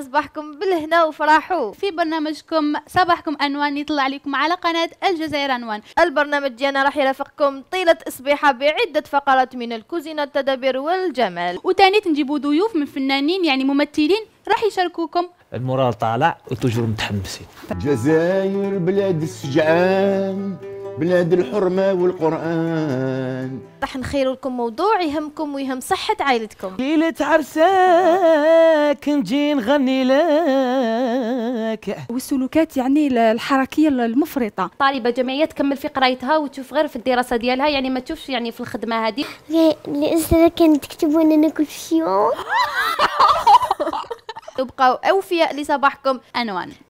صباحكم بالهنا وفرحوا في برنامجكم صباحكم أنوان يطلع لكم على قناة الجزائر أنوان البرنامج ديالنا راح يرافقكم طيلة الصبيحة بعدة فقرات من الكوزينة التدابير والجمال وتاني تنجيبوا ضيوف من فنانين يعني ممثلين راح يشاركوكم المورال طالع وتوجور متحمسين الجزائر بلاد السجعان بلاد الحرمة والقرآن نخير لكم موضوع يهمكم ويهم صحة عائلتكم ليلة عرسك نجي نغني لك والسلوكات يعني الحركية المفرطة طالبة جامعية تكمل في قرايتها وتشوف غير في الدراسة ديالها يعني ما تشوفش يعني في الخدمة هذه الأستاذة كانت تكتب وأنا كل شيء يوم تبقوا أوفياء لصباحكم أنوان